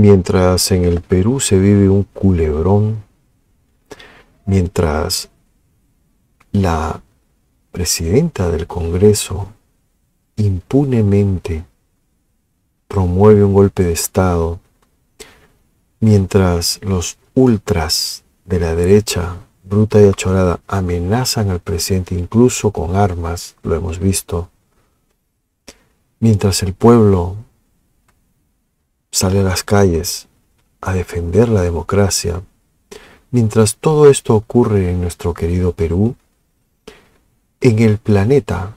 mientras en el Perú se vive un culebrón, mientras la presidenta del Congreso impunemente promueve un golpe de Estado, mientras los ultras de la derecha bruta y achorada amenazan al presidente incluso con armas, lo hemos visto, mientras el pueblo sale a las calles a defender la democracia, mientras todo esto ocurre en nuestro querido Perú, en el planeta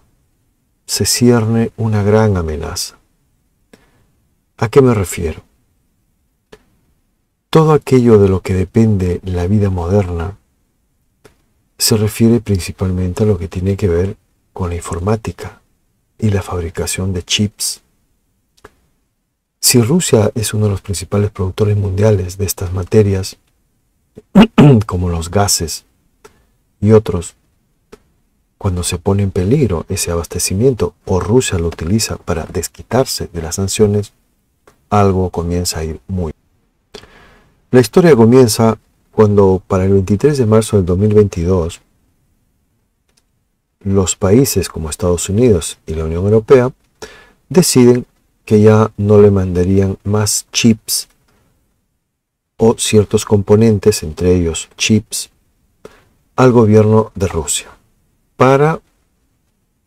se cierne una gran amenaza. ¿A qué me refiero? Todo aquello de lo que depende la vida moderna se refiere principalmente a lo que tiene que ver con la informática y la fabricación de chips si Rusia es uno de los principales productores mundiales de estas materias, como los gases y otros, cuando se pone en peligro ese abastecimiento o Rusia lo utiliza para desquitarse de las sanciones, algo comienza a ir muy. La historia comienza cuando para el 23 de marzo del 2022, los países como Estados Unidos y la Unión Europea deciden ya no le mandarían más chips o ciertos componentes, entre ellos chips, al gobierno de Rusia para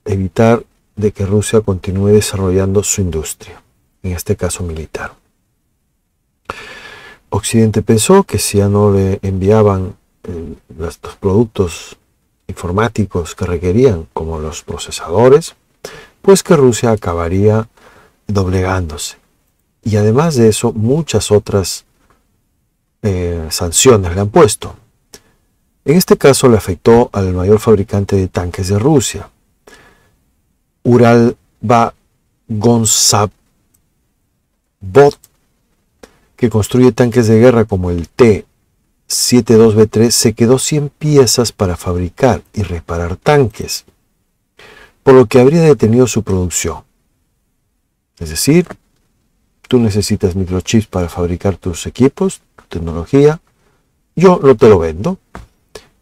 evitar de que Rusia continúe desarrollando su industria, en este caso militar. Occidente pensó que si ya no le enviaban eh, los productos informáticos que requerían, como los procesadores, pues que Rusia acabaría doblegándose. Y además de eso, muchas otras eh, sanciones le han puesto. En este caso le afectó al mayor fabricante de tanques de Rusia, Uralba Gonsabot que construye tanques de guerra como el T-72B3, se quedó 100 piezas para fabricar y reparar tanques, por lo que habría detenido su producción. Es decir, tú necesitas microchips para fabricar tus equipos, tu tecnología, yo no te lo vendo.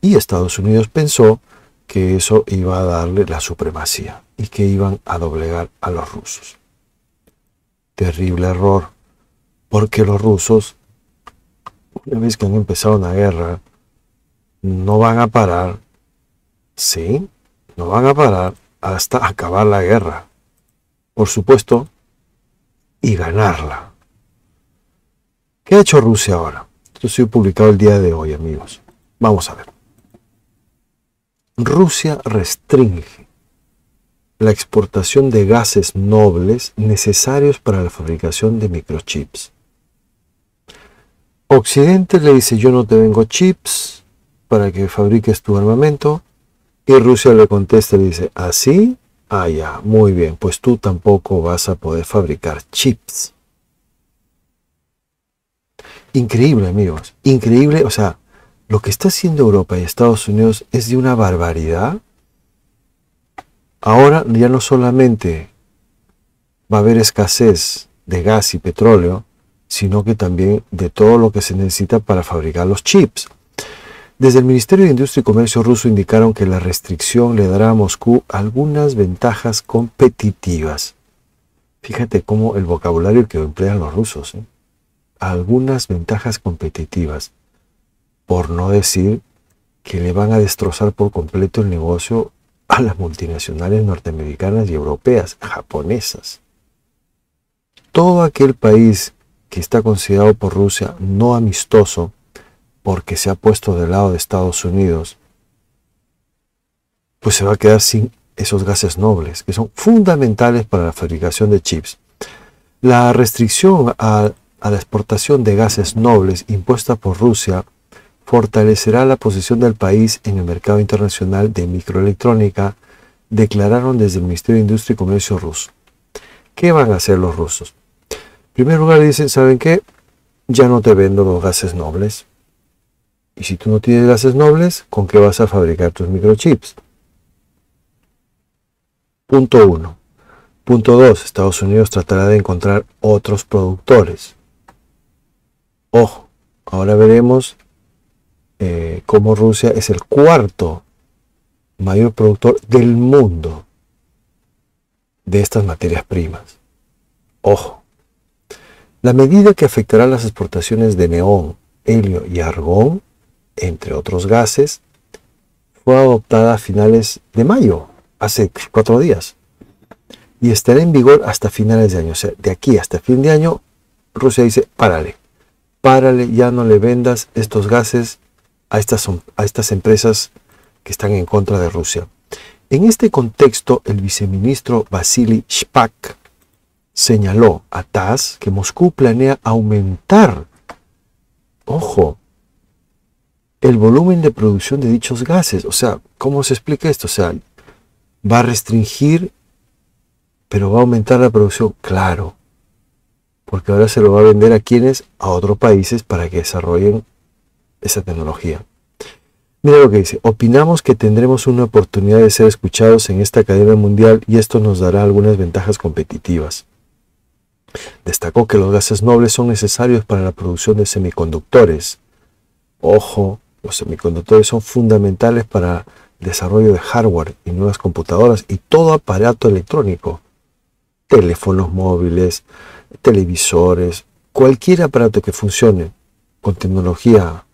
Y Estados Unidos pensó que eso iba a darle la supremacía y que iban a doblegar a los rusos. Terrible error, porque los rusos, una vez que han empezado una guerra, no van a parar, ¿sí? No van a parar hasta acabar la guerra. Por supuesto, y ganarla. ¿Qué ha hecho Rusia ahora? Esto se ha publicado el día de hoy, amigos. Vamos a ver. Rusia restringe la exportación de gases nobles necesarios para la fabricación de microchips. Occidente le dice yo no te vengo chips para que fabriques tu armamento y Rusia le contesta y dice así ¿Ah, Ah, ya, muy bien, pues tú tampoco vas a poder fabricar chips. Increíble, amigos, increíble, o sea, lo que está haciendo Europa y Estados Unidos es de una barbaridad. Ahora ya no solamente va a haber escasez de gas y petróleo, sino que también de todo lo que se necesita para fabricar los chips. Desde el Ministerio de Industria y Comercio ruso indicaron que la restricción le dará a Moscú algunas ventajas competitivas. Fíjate cómo el vocabulario que emplean los rusos. ¿eh? Algunas ventajas competitivas. Por no decir que le van a destrozar por completo el negocio a las multinacionales norteamericanas y europeas, japonesas. Todo aquel país que está considerado por Rusia no amistoso porque se ha puesto del lado de Estados Unidos, pues se va a quedar sin esos gases nobles, que son fundamentales para la fabricación de chips. La restricción a, la exportación de gases nobles impuesta por Rusia fortalecerá la posición del país en el mercado internacional de microelectrónica, declararon desde el Ministerio de Industria y Comercio ruso. ¿Qué van a hacer los rusos? En primer lugar dicen, ¿saben qué? Ya no te vendo los gases nobles. Y si tú no tienes gases nobles, ¿con qué vas a fabricar tus microchips? Punto 1. Punto 2. Estados Unidos tratará de encontrar otros productores. Ojo, ahora veremos eh, cómo Rusia es el cuarto mayor productor del mundo de estas materias primas. Ojo, la medida que afectará las exportaciones de neón, helio y argón entre otros gases, fue adoptada a finales de mayo, hace cuatro días, y estará en vigor hasta finales de año. O sea, de aquí hasta fin de año, Rusia dice, párale, párale, ya no le vendas estos gases a estas, a estas empresas que están en contra de Rusia. En este contexto, el viceministro Vasily Shpak señaló a TAS que Moscú planea aumentar, ojo, el volumen de producción de dichos gases. O sea, ¿cómo se explica esto? O sea, va a restringir, pero va a aumentar la producción. Claro, porque ahora se lo va a vender a quienes, a otros países, para que desarrollen esa tecnología. Mira lo que dice, opinamos que tendremos una oportunidad de ser escuchados en esta cadena mundial y esto nos dará algunas ventajas competitivas. Destacó que los gases nobles son necesarios para la producción de semiconductores. Ojo, los semiconductores son fundamentales para el desarrollo de hardware y nuevas computadoras y todo aparato electrónico. Teléfonos móviles, televisores, cualquier aparato que funcione con tecnología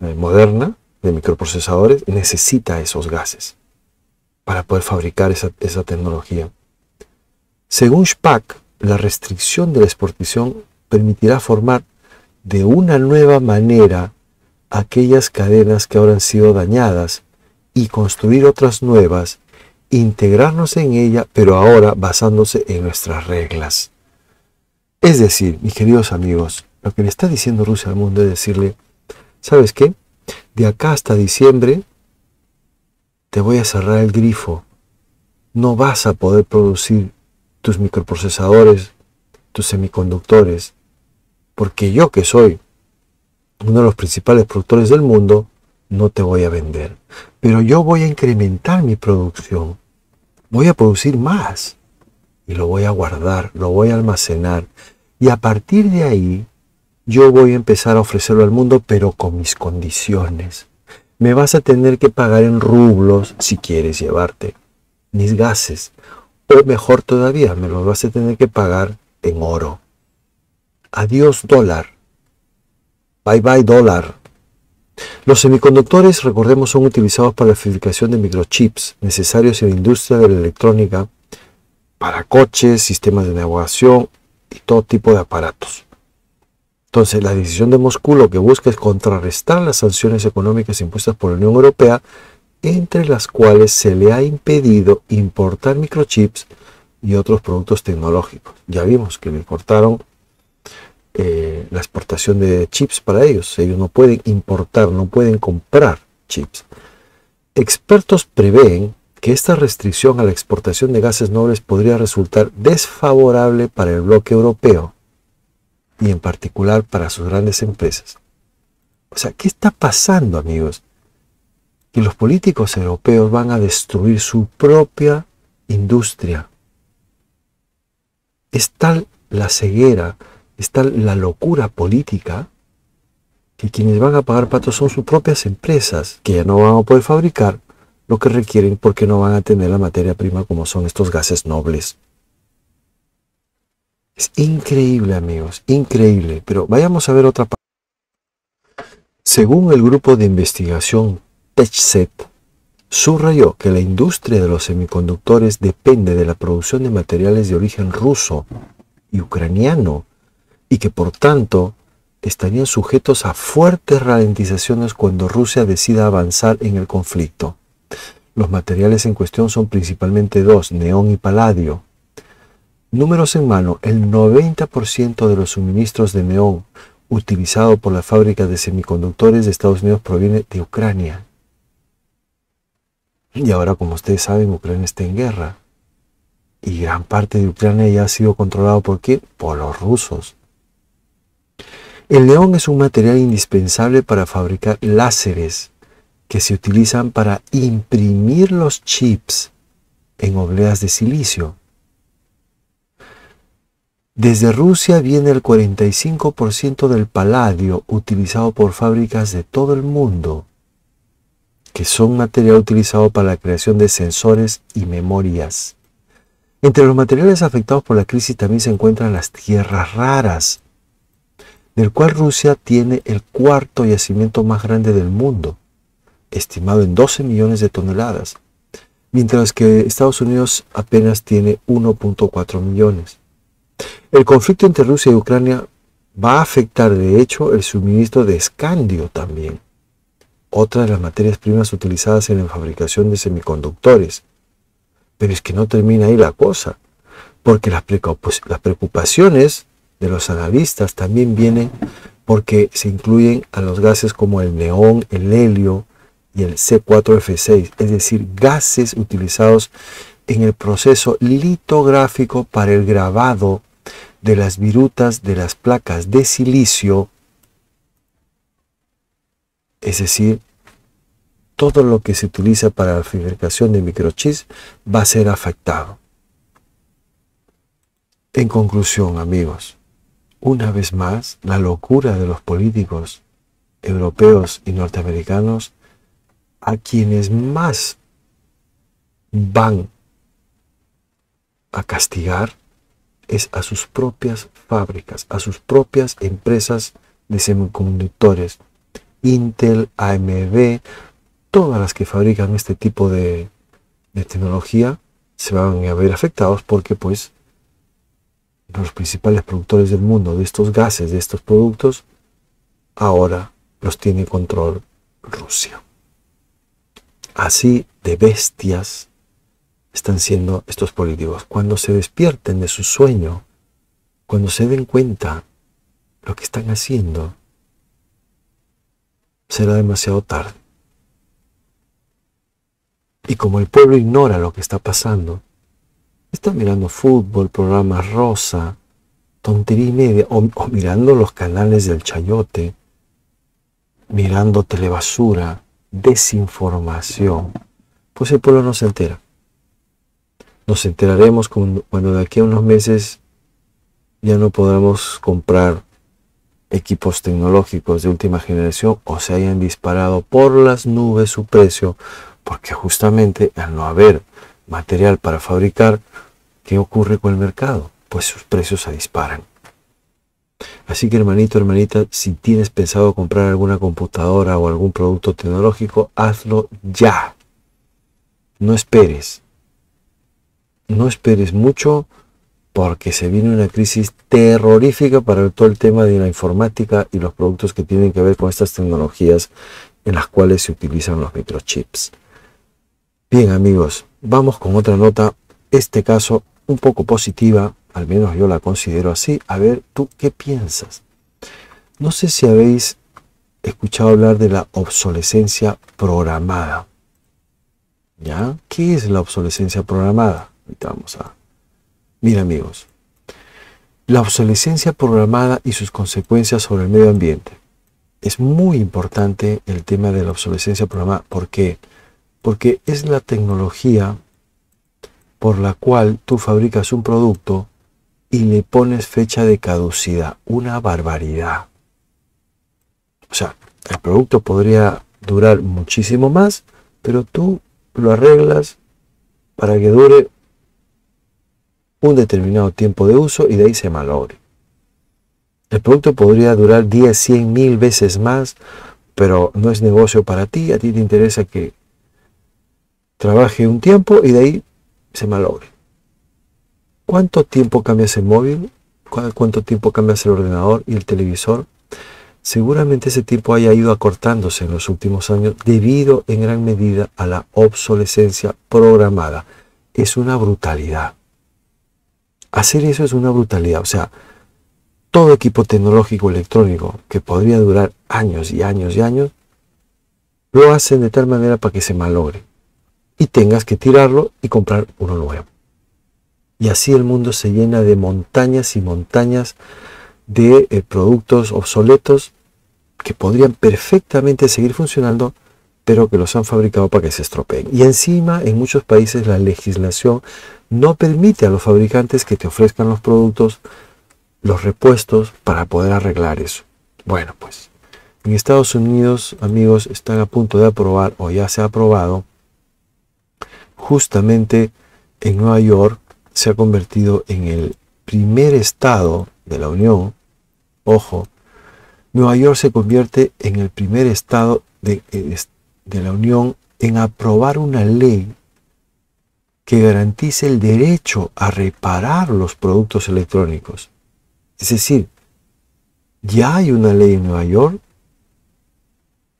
eh, moderna de microprocesadores necesita esos gases para poder fabricar esa, tecnología. Según SPAC, la restricción de la exportación permitirá formar de una nueva manera aquellas cadenas que ahora han sido dañadas y construir otras nuevas, integrarnos en ella, pero ahora basándose en nuestras reglas. Es decir, mis queridos amigos, lo que le está diciendo Rusia al mundo es decirle, ¿sabes qué? De acá hasta diciembre te voy a cerrar el grifo. No vas a poder producir tus microprocesadores, tus semiconductores, porque yo que soy uno de los principales productores del mundo, no te voy a vender. Pero yo voy a incrementar mi producción. Voy a producir más. Y lo voy a guardar, lo voy a almacenar. Y a partir de ahí, yo voy a empezar a ofrecerlo al mundo, pero con mis condiciones. Me vas a tener que pagar en rublos si quieres llevarte mis gases. O mejor todavía, me los vas a tener que pagar en oro. Adiós dólar Bye bye dólar. Los semiconductores, recordemos, son utilizados para la fabricación de microchips necesarios en la industria de la electrónica, para coches, sistemas de navegación y todo tipo de aparatos. Entonces, la decisión de Moscú lo que busca es contrarrestar las sanciones económicas impuestas por la Unión Europea, entre las cuales se le ha impedido importar microchips y otros productos tecnológicos. Ya vimos que le importaron... Eh, la exportación de chips para ellos. Ellos no pueden importar, no pueden comprar chips. Expertos prevén que esta restricción a la exportación de gases nobles podría resultar desfavorable para el bloque europeo y en particular para sus grandes empresas. O sea, ¿qué está pasando, amigos? Que los políticos europeos van a destruir su propia industria. Es tal la ceguera está la locura política, que quienes van a pagar patos son sus propias empresas, que ya no van a poder fabricar lo que requieren porque no van a tener la materia prima como son estos gases nobles. Es increíble, amigos, increíble. Pero vayamos a ver otra parte. Según el grupo de investigación TechSet, subrayó que la industria de los semiconductores depende de la producción de materiales de origen ruso y ucraniano y que por tanto estarían sujetos a fuertes ralentizaciones cuando Rusia decida avanzar en el conflicto. Los materiales en cuestión son principalmente dos, neón y paladio. Números en mano, el 90% de los suministros de neón utilizado por la fábrica de semiconductores de Estados Unidos proviene de Ucrania. Y ahora, como ustedes saben, Ucrania está en guerra. Y gran parte de Ucrania ya ha sido controlado por quién? Por los rusos. El león es un material indispensable para fabricar láseres que se utilizan para imprimir los chips en obleas de silicio. Desde Rusia viene el 45% del paladio utilizado por fábricas de todo el mundo, que son material utilizado para la creación de sensores y memorias. Entre los materiales afectados por la crisis también se encuentran las tierras raras, del cual Rusia tiene el cuarto yacimiento más grande del mundo, estimado en 12 millones de toneladas, mientras que Estados Unidos apenas tiene 1.4 millones. El conflicto entre Rusia y Ucrania va a afectar de hecho el suministro de escandio también, otra de las materias primas utilizadas en la fabricación de semiconductores. Pero es que no termina ahí la cosa, porque las, pues, preocupaciones de los analistas también vienen porque se incluyen a los gases como el neón, el helio y el C4F6, es decir, gases utilizados en el proceso litográfico para el grabado de las virutas de las placas de silicio, es decir, todo lo que se utiliza para la fabricación de microchips va a ser afectado. En conclusión, amigos, una vez más la locura de los políticos europeos y norteamericanos a quienes más van a castigar es a sus propias fábricas, a sus propias empresas de semiconductores, Intel, AMD, todas las que fabrican este tipo de, de tecnología se van a ver afectados porque pues los principales productores del mundo de estos gases, de estos productos, ahora los tiene control Rusia. Así de bestias están siendo estos políticos. Cuando se despierten de su sueño, cuando se den cuenta lo que están haciendo, será demasiado tarde. Y como el pueblo ignora lo que está pasando, están mirando fútbol, programas rosa, tontería y media, o, mirando los canales del chayote, mirando telebasura, desinformación. Pues el pueblo no se entera. Nos enteraremos cuando de aquí a unos meses ya no podamos comprar equipos tecnológicos de última generación o se hayan disparado por las nubes su precio, porque justamente al no haber material para fabricar, ¿qué ocurre con el mercado? Pues sus precios se disparan. Así que hermanito, hermanita, si tienes pensado comprar alguna computadora o algún producto tecnológico, hazlo ya. No esperes. No esperes mucho porque se viene una crisis terrorífica para todo el tema de la informática y los productos que tienen que ver con estas tecnologías en las cuales se utilizan los microchips. Bien amigos, vamos con otra nota, este caso un poco positiva, al menos yo la considero así. A ver, ¿tú qué piensas? No sé si habéis escuchado hablar de la obsolescencia programada. ¿Ya? ¿Qué es la obsolescencia programada? vamos a... Mira amigos, la obsolescencia programada y sus consecuencias sobre el medio ambiente. Es muy importante el tema de la obsolescencia programada porque porque es la tecnología por la cual tú fabricas un producto y le pones fecha de caducidad. Una barbaridad. O sea, el producto podría durar muchísimo más, pero tú lo arreglas para que dure un determinado tiempo de uso y de ahí se malogre. El producto podría durar 10, 100 mil veces más, pero no es negocio para ti. A ti te interesa que trabaje un tiempo y de ahí se malogre. ¿Cuánto tiempo cambias el móvil? ¿Cuánto tiempo cambias el ordenador y el televisor? Seguramente ese tiempo haya ido acortándose en los últimos años debido en gran medida a la obsolescencia programada. Es una brutalidad. Hacer eso es una brutalidad. O sea, todo equipo tecnológico electrónico que podría durar años y años y años, lo hacen de tal manera para que se malogre y tengas que tirarlo y comprar uno nuevo. Y así el mundo se llena de montañas y montañas de eh, productos obsoletos que podrían perfectamente seguir funcionando, pero que los han fabricado para que se estropeen. Y encima, en muchos países la legislación no permite a los fabricantes que te ofrezcan los productos, los repuestos, para poder arreglar eso. Bueno, pues en Estados Unidos, amigos, están a punto de aprobar o ya se ha aprobado justamente en Nueva York se ha convertido en el primer estado de la Unión, ojo, Nueva York se convierte en el primer estado eh, de, la Unión en aprobar una ley que garantice el derecho a reparar los productos electrónicos. Es decir, ya hay una ley en Nueva York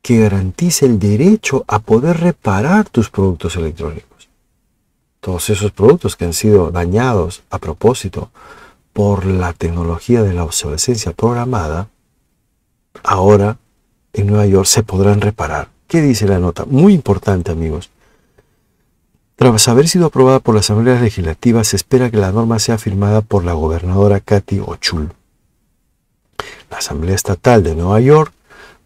que garantice el derecho a poder reparar tus productos electrónicos todos esos productos que han sido dañados a propósito por la tecnología de la obsolescencia programada, ahora en Nueva York se podrán reparar. ¿Qué dice la nota? Muy importante, amigos. Tras haber sido aprobada por la Asamblea Legislativa, se espera que la norma sea firmada por la gobernadora Katy Ochul. La Asamblea Estatal de Nueva York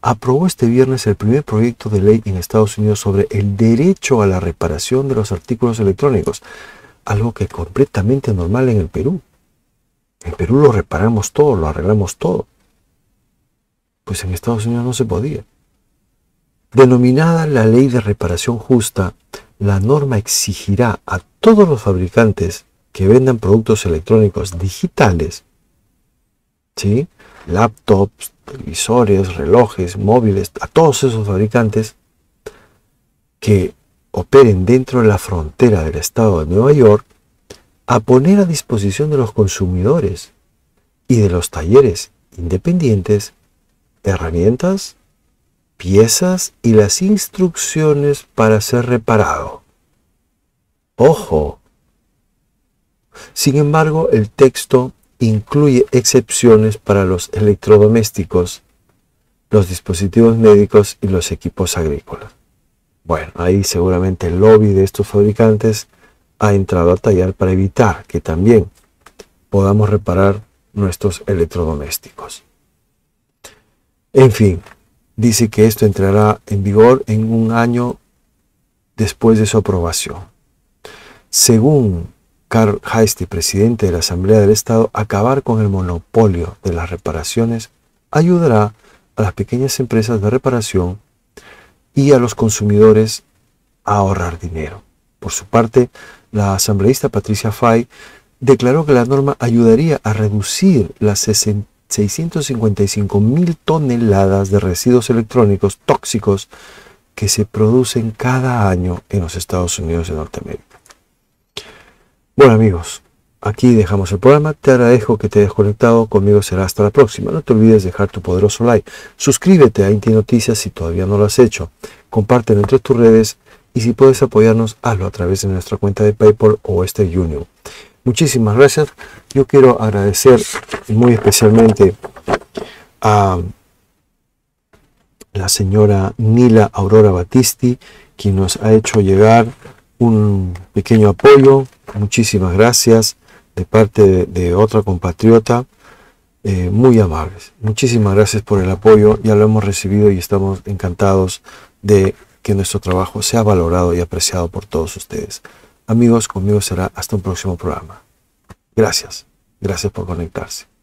aprobó este viernes el primer proyecto de ley en Estados Unidos sobre el derecho a la reparación de los artículos electrónicos, algo que es completamente normal en el Perú. En Perú lo reparamos todo, lo arreglamos todo. Pues en Estados Unidos no se podía. Denominada la ley de reparación justa, la norma exigirá a todos los fabricantes que vendan productos electrónicos digitales, ¿sí? laptops, televisores, relojes, móviles, a todos esos fabricantes que operen dentro de la frontera del estado de Nueva York a poner a disposición de los consumidores y de los talleres independientes herramientas, piezas y las instrucciones para ser reparado. Ojo. Sin embargo, el texto incluye excepciones para los electrodomésticos, los dispositivos médicos y los equipos agrícolas. Bueno, ahí seguramente el lobby de estos fabricantes ha entrado a tallar para evitar que también podamos reparar nuestros electrodomésticos. En fin, dice que esto entrará en vigor en un año después de su aprobación. Según Carl Heiste, presidente de la Asamblea del Estado, acabar con el monopolio de las reparaciones ayudará a las pequeñas empresas de reparación y a los consumidores a ahorrar dinero. Por su parte, la asambleísta Patricia Fay declaró que la norma ayudaría a reducir las 655 mil toneladas de residuos electrónicos tóxicos que se producen cada año en los Estados Unidos de Norteamérica. Bueno amigos, aquí dejamos el programa. Te agradezco que te hayas conectado. Conmigo será hasta la próxima. No te olvides dejar tu poderoso like. Suscríbete a Inti Noticias si todavía no lo has hecho. Compártelo entre tus redes. Y si puedes apoyarnos, hazlo a través de nuestra cuenta de PayPal o este Union. Muchísimas gracias. Yo quiero agradecer muy especialmente a la señora Nila Aurora Batisti, quien nos ha hecho llegar un pequeño apoyo. Muchísimas gracias de parte de, otra compatriota. Eh, muy amables. Muchísimas gracias por el apoyo. Ya lo hemos recibido y estamos encantados de que nuestro trabajo sea valorado y apreciado por todos ustedes. Amigos, conmigo será hasta un próximo programa. Gracias. Gracias por conectarse.